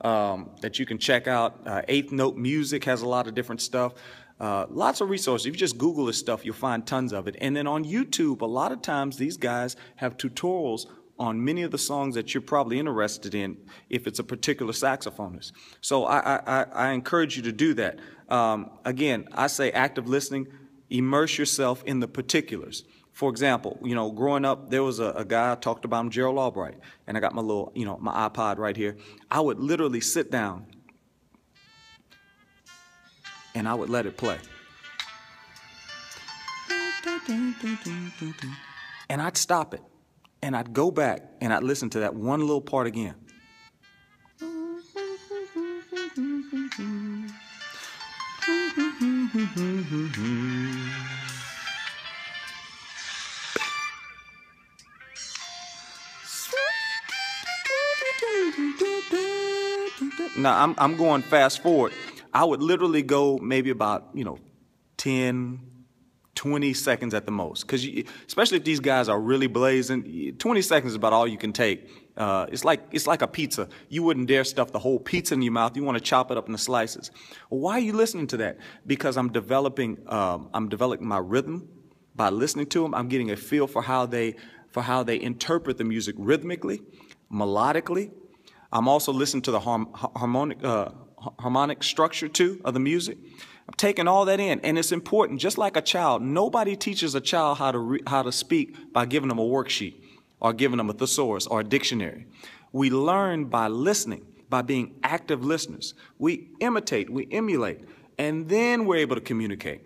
um, that you can check out. Uh, Eighth Note Music has a lot of different stuff. Uh, lots of resources. If you just Google this stuff, you'll find tons of it. And then on YouTube, a lot of times these guys have tutorials on many of the songs that you're probably interested in if it's a particular saxophonist. So I, I, I encourage you to do that. Um, again, I say active listening, immerse yourself in the particulars. For example, you know, growing up, there was a, a, guy I talked about him, Gerald Albright, and I got my little, you know, my iPod right here. I would literally sit down and I would let it play. And I'd stop it and I'd go back and I'd listen to that one little part again. Now I'm I'm going fast forward. I would literally go maybe about, you know, 10 20 seconds at the most because especially if these guys are really blazing 20 seconds is about all you can take uh, it's like it's like a pizza you wouldn't dare stuff the whole pizza in your mouth you want to chop it up into slices why are you listening to that because i'm developing um, i'm developing my rhythm by listening to them i'm getting a feel for how they for how they interpret the music rhythmically melodically I'm also listening to the harmonic, uh, harmonic structure too of the music. I'm taking all that in, and it's important. Just like a child, nobody teaches a child how to re- how to speak by giving them a worksheet or giving them a thesaurus or a dictionary. We learn by listening, by being active listeners. We imitate, we emulate, and then we're able to communicate.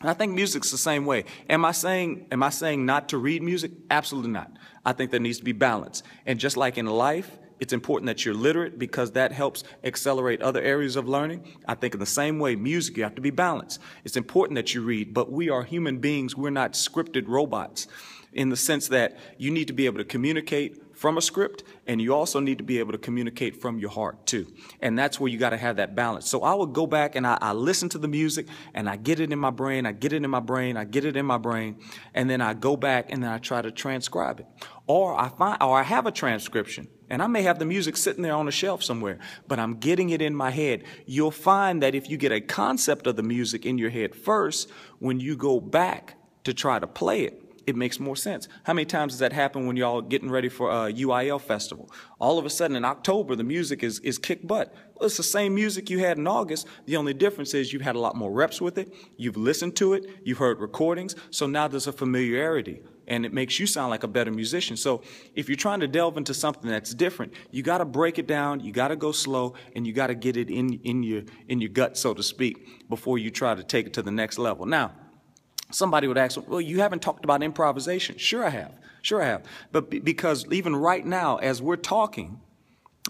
And I think music's the same way. Am I saying am I saying not to read music? Absolutely not. I think there needs to be balance. And just like in life, it's important that you're literate because that helps accelerate other areas of learning. I think in the same way, music, you have to be balanced. It's important that you read, but we are human beings. We're not scripted robots in the sense that you need to be able to communicate, from a script, and you also need to be able to communicate from your heart too. And that's where you got to have that balance. So I would go back and I, I listen to the music and I get it in my brain, I get it in my brain, I get it in my brain, and then I go back and then I try to transcribe it. Or I find, or I have a transcription. And I may have the music sitting there on a shelf somewhere, but I'm getting it in my head. You'll find that if you get a concept of the music in your head first, when you go back to try to play it, it makes more sense. How many times does that happen when y'all getting ready for a uh, UIL festival? All of a sudden in October, the music is, is kick butt. Well, it's the same music you had in August. The only difference is you've had a lot more reps with it. You've listened to it. You've heard recordings. So now there's a familiarity and it makes you sound like a better musician. So if you're trying to delve into something that's different, you got to break it down, you got to go slow, and you got to get it in in your in your gut, so to speak, before you try to take it to the next level. Now, Somebody would ask, well, you haven't talked about improvisation. Sure, I have. Sure, I have. But b- because even right now, as we're talking,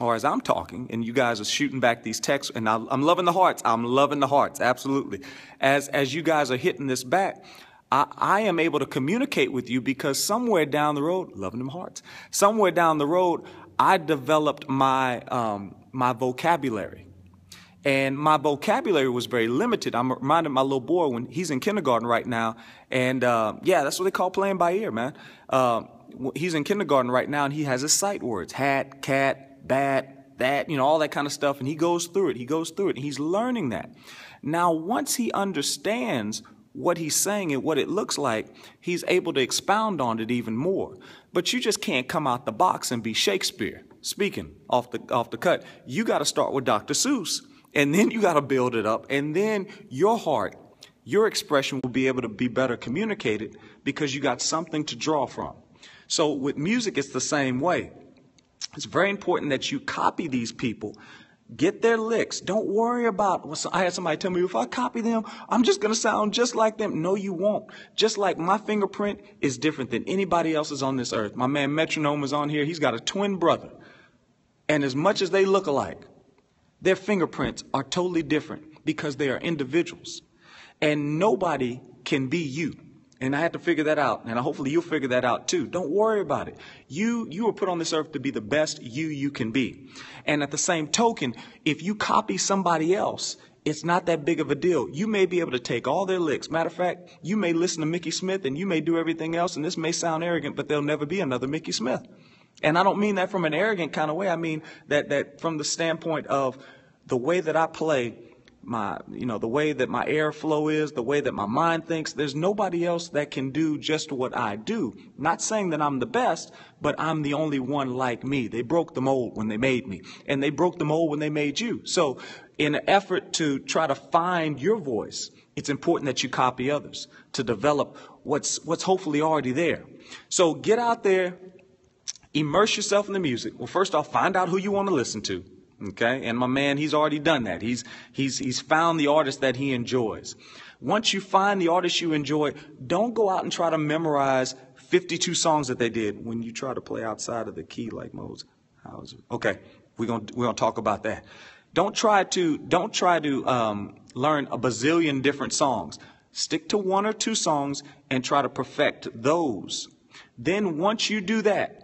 or as I'm talking, and you guys are shooting back these texts, and I, am loving the hearts. I'm loving the hearts, absolutely. As, as you guys are hitting this back, I, I, am able to communicate with you because somewhere down the road, loving them hearts, somewhere down the road, I developed my, um, my vocabulary and my vocabulary was very limited. I'm reminded my little boy when he's in kindergarten right now, and uh, yeah, that's what they call playing by ear, man. Uh, he's in kindergarten right now, and he has his sight words: hat, cat, bat, that, you know, all that kind of stuff, and he goes through it. He goes through it, and he's learning that. Now, once he understands what he's saying and what it looks like, he's able to expound on it even more. But you just can't come out the box and be Shakespeare speaking off the off the cut. You got to start with Dr. Seuss and then you got to build it up. And then your heart, your expression will be able to be better communicated because you got something to draw from. So with music, it's the same way. It's very important that you copy these people. Get their licks. Don't worry about. Well, I had somebody tell me if I copy them, I'm just gonna sound just like them. No, you won't. Just like my fingerprint is different than anybody else's on this earth. My man Metronome is on here. He's got a twin brother, and as much as they look alike, their fingerprints are totally different because they are individuals. And nobody can be you. And I had to figure that out. And hopefully you'll figure that out too. Don't worry about it. You, you were put on this earth to be the best you you can be. And at the same token, if you copy somebody else, it's not that big of a deal. You may be able to take all their licks. Matter of fact, you may listen to Mickey Smith and you may do everything else, and this may sound arrogant, but there'll never be another Mickey Smith. And I don't mean that from an arrogant kind of way. I mean that, that from the standpoint of the way that I play, my, you know, the way that my airflow is, the way that my mind thinks, there's nobody else that can do just what I do. Not saying that I'm the best, but I'm the only one like me. They broke the mold when they made me, and they broke the mold when they made you. So, in an effort to try to find your voice, it's important that you copy others to develop what's, what's hopefully already there. So, get out there, Immerse yourself in the music. Well, first off, find out who you want to listen to. Okay? And my man, he's already done that. He's, he's, he's found the artist that he enjoys. Once you find the artist you enjoy, don't go out and try to memorize 52 songs that they did when you try to play outside of the key like Moses. Okay, we're gonna we're gonna talk about that. Don't try to don't try to um, learn a bazillion different songs. Stick to one or two songs and try to perfect those. Then once you do that,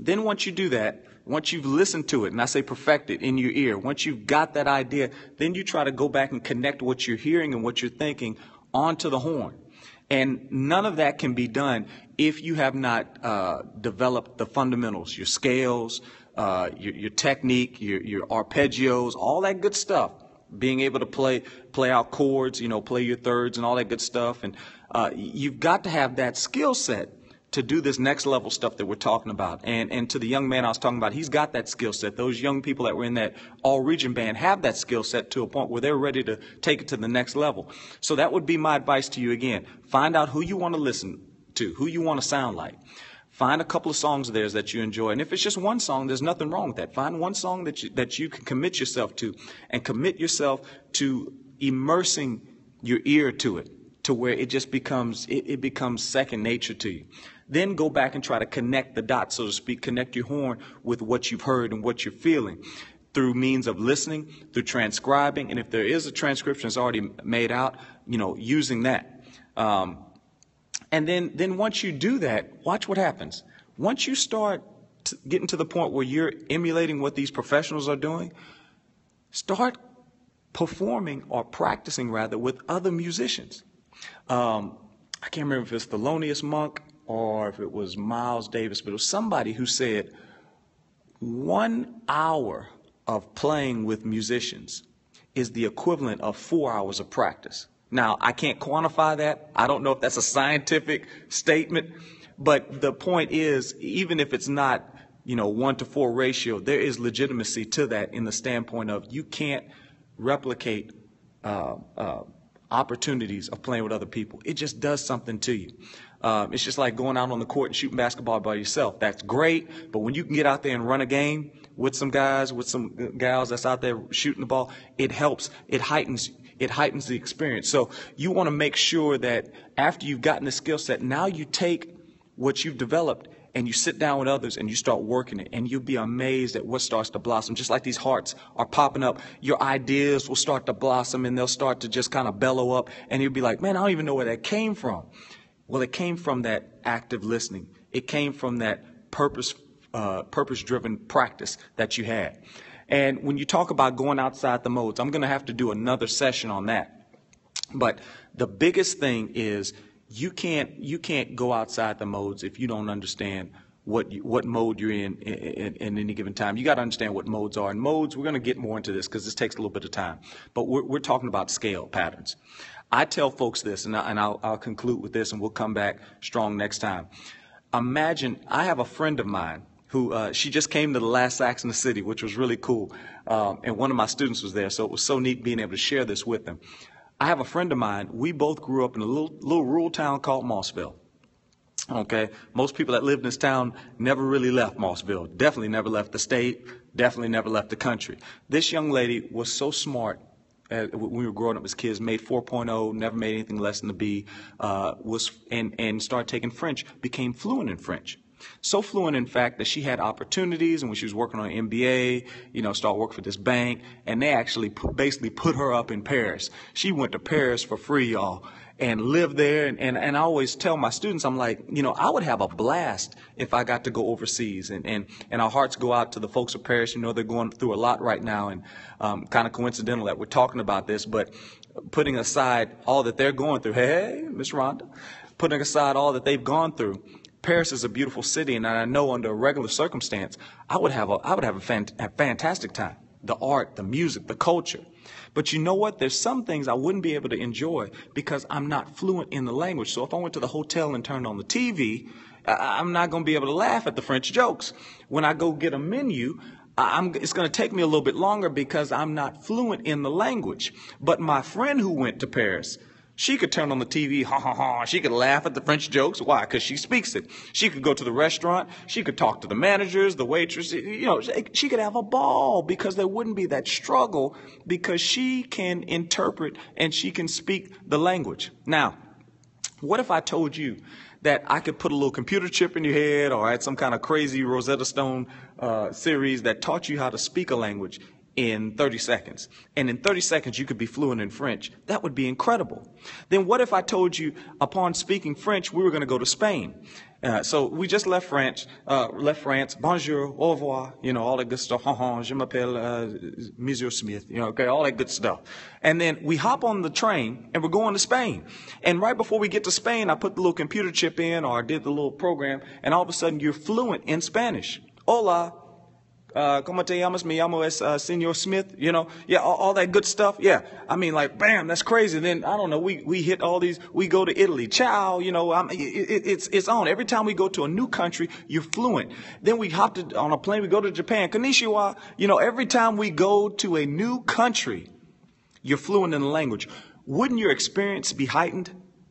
then once you do that, once you've listened to it, and I say perfect it in your ear, once you've got that idea, then you try to go back and connect what you're hearing and what you're thinking onto the horn. And none of that can be done if you have not uh, developed the fundamentals, your scales, uh, your, your, technique, your, your arpeggios, all that good stuff. Being able to play play out chords, you know, play your thirds and all that good stuff. And uh, you've got to have that skill set to do this next level stuff that we're talking about. And, and to the young man I was talking about, he's got that skill set. Those young people that were in that all region band have that skill set to a point where they're ready to take it to the next level. So that would be my advice to you again. Find out who you want to listen to, who you want to sound like. Find a couple of songs of theirs that you enjoy. And if it's just one song, there's nothing wrong with that. Find one song that you, that you can commit yourself to and commit yourself to immersing your ear to it to where it just becomes, it, it becomes second nature to you. Then go back and try to connect the dots, so to speak, connect your horn with what you've heard and what you're feeling through means of listening, through transcribing, and if there is a transcription that's already made out, you know, using that. Um, and then, then once you do that, watch what happens. Once you start to getting to the point where you're emulating what these professionals are doing, start performing or practicing rather with other musicians. Um, I can't remember if it's Thelonious Monk or if it was Miles Davis, but it was somebody who said, one hour of playing with musicians is the equivalent of four hours of practice. Now, I can't quantify that. I don't know if that's a scientific statement, but the point is, even if it's not, you know, one to four ratio, there is legitimacy to that in the standpoint of you can't replicate uh, uh, opportunities of playing with other people. It just does something to you. Um, it's just like going out on the court and shooting basketball by yourself. That's great, but when you can get out there and run a game with some guys, with some gals that's out there shooting the ball, it helps. It heightens. It heightens the experience. So you want to make sure that after you've gotten the skill set, now you take what you've developed and you sit down with others and you start working it and you'll be amazed at what starts to blossom just like these hearts are popping up your ideas will start to blossom and they'll start to just kind of bellow up and you'll be like man i don't even know where that came from well, it came from that active listening. It came from that purpose, uh, purpose-driven practice that you had. And when you talk about going outside the modes, I'm going to have to do another session on that. But the biggest thing is you can't you can't go outside the modes if you don't understand what you, what mode you're in in, any given time. You got to understand what modes are. And modes, we're going to get more into this because this takes a little bit of time. But we're, we're talking about scale patterns. I tell folks this, and, I, and I'll, I'll conclude with this, and we'll come back strong next time. Imagine I have a friend of mine who uh, she just came to the last acts in the city, which was really cool. Um, and one of my students was there, so it was so neat being able to share this with them. I have a friend of mine. We both grew up in a little, little rural town called Mossville. Okay, most people that lived in this town never really left Mossville. Definitely never left the state. Definitely never left the country. This young lady was so smart uh, when we were growing up as kids, made 4.0, never made anything less than a B, uh, was and and started taking French, became fluent in French. So fluent, in fact, that she had opportunities, and when she was working on an MBA, you know, start work for this bank, and they actually put, basically put her up in Paris. She went to Paris for free, y'all, and lived there. And, and, and I always tell my students, I'm like, you know, I would have a blast if I got to go overseas. And, and, and our hearts go out to the folks of Paris. You know, they're going through a lot right now, and um, kind of coincidental that we're talking about this, but putting aside all that they're going through, hey, Miss Rhonda, putting aside all that they've gone through, Paris is a beautiful city, and I know under a regular circumstance, I would have a, I would have a, fant- a fantastic time. The art, the music, the culture. But you know what? There's some things I wouldn't be able to enjoy because I'm not fluent in the language. So if I went to the hotel and turned on the TV, I- I'm not going to be able to laugh at the French jokes. When I go get a menu, I'm, it's going to take me a little bit longer because I'm not fluent in the language. But my friend who went to Paris, she could turn on the TV, ha ha ha. She could laugh at the French jokes. Why? Because she speaks it. She could go to the restaurant. She could talk to the managers, the waitresses. You know, she could have a ball because there wouldn't be that struggle because she can interpret and she can speak the language. Now, what if I told you that I could put a little computer chip in your head or I had some kind of crazy Rosetta Stone uh, series that taught you how to speak a language in 30 seconds. And in 30 seconds, you could be fluent in French. That would be incredible. Then what if I told you upon speaking French, we were going to go to Spain? Uh, so we just left France, uh, left France, bonjour, au revoir, you know, all that good stuff. je m'appelle, uh, Monsieur Smith, you know, okay, all that good stuff. And then we hop on the train and we're going to Spain. And right before we get to Spain, I put the little computer chip in or I did the little program and all of a sudden you're fluent in Spanish. Hola, uh, ¿Cómo te llamas? Me llamo es uh, Senor Smith. You know, yeah, all, all, that good stuff. Yeah, I mean, like, bam, that's crazy. Then I don't know. We we hit all these. We go to Italy. Ciao. You know, it, it's it's on. Every time we go to a new country, you're fluent. Then we hop to, on a plane. We go to Japan. Konnichiwa. You know, every time we go to a new country, you're fluent in the language. Wouldn't your experience be heightened?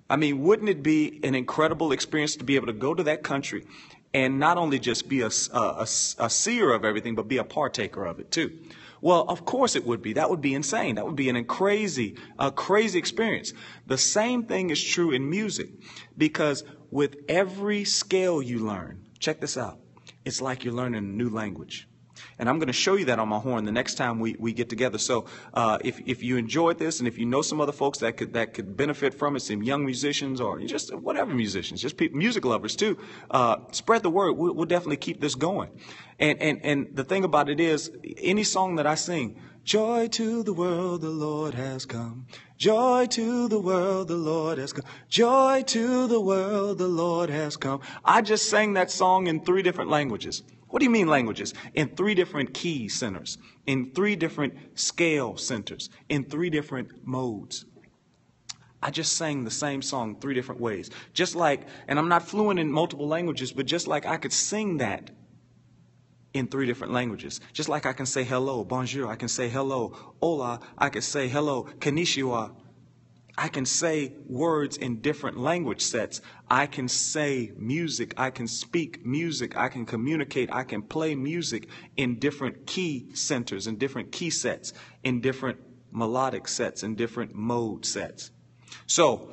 I mean, wouldn't it be an incredible experience to be able to go to that country and not only just be a, a, a seer of everything, but be a partaker of it too. Well, of course it would be. That would be insane. That would be an crazy, a crazy experience. The same thing is true in music because with every scale you learn, check this out. It's like you're learning a new language. And I'm going to show you that on my horn the next time we, we get together. So uh, if, if you enjoyed this and if you know some other folks that could, that could benefit from it, some young musicians or just whatever musicians, just people, music lovers too, uh, spread the word. We'll, we'll definitely keep this going. And, and, and the thing about it is, any song that I sing, Joy to the world, the Lord has come. Joy to the world, the Lord has come. Joy to the world, the Lord has come. I just sang that song in three different languages. What do you mean languages? In three different key centers, in three different scale centers, in three different modes. I just sang the same song three different ways. Just like, and I'm not fluent in multiple languages, but just like I could sing that in three different languages. Just like I can say hello, bonjour, I can say hello, hola, I can say hello, konnichiwa, I can say words in different language sets. I can say music. I can speak music. I can communicate. I can play music in different key centers, in different key sets, in different melodic sets, in different mode sets. So,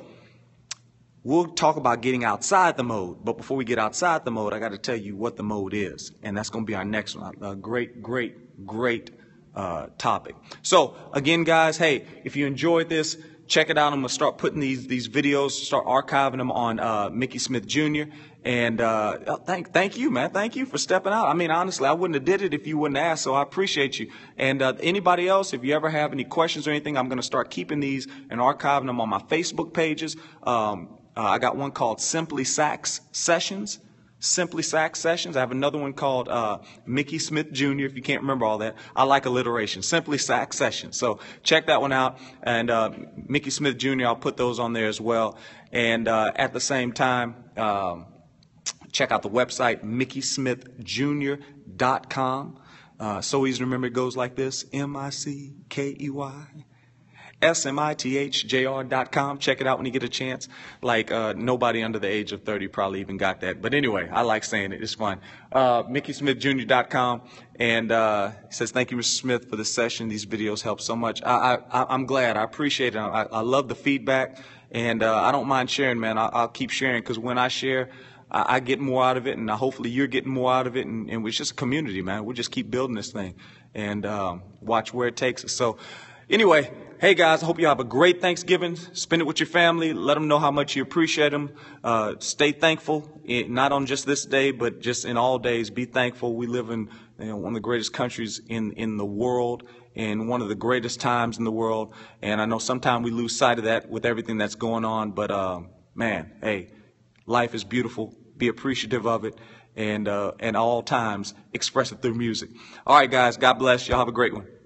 we'll talk about getting outside the mode. But before we get outside the mode, I got to tell you what the mode is. And that's going to be our next one. A great, great, great uh, topic. So, again, guys, hey, if you enjoyed this, check it out. I'm gonna start putting these these videos, start archiving them on uh, Mickey Smith Jr. And uh, oh, thank thank you, man. Thank you for stepping out. I mean, honestly, I wouldn't have did it if you wouldn't ask. So I appreciate you. And uh, anybody else, if you ever have any questions or anything, I'm gonna start keeping these and archiving them on my Facebook pages. Um, uh, I got one called Simply Sax Sessions. Simply Sax sessions. I have another one called uh, Mickey Smith Jr. If you can't remember all that, I like alliteration. Simply Sax sessions. So check that one out. And uh, Mickey Smith Jr. I'll put those on there as well. And uh, at the same time, um, check out the website mickeysmithjr.com. Uh, so easy to remember. It goes like this: M I C K E Y smithjr.com. Check it out when you get a chance. Like uh, nobody under the age of 30 probably even got that. But anyway, I like saying it. It's fun. Uh, MickeySmithJr.com. And uh, he says, thank you, Mr. Smith, for the session. These videos help so much. I, I, am glad. I appreciate it. I, I love the feedback. And uh, I don't mind sharing, man. I, will keep sharing because when I share, I, I, get more out of it. And hopefully you're getting more out of it. And, and it's just a community, man. We'll just keep building this thing and um, watch where it takes us. So anyway, Hey guys, I hope you have a great Thanksgiving. Spend it with your family. Let them know how much you appreciate them. Uh, stay thankful, it, eh, not on just this day, but just in all days. Be thankful. We live in you know, one of the greatest countries in, in the world and one of the greatest times in the world. And I know sometimes we lose sight of that with everything that's going on, but uh, man, hey, life is beautiful. Be appreciative of it and uh, and all times express it through music. All right, guys, God bless. Y'all have a great one.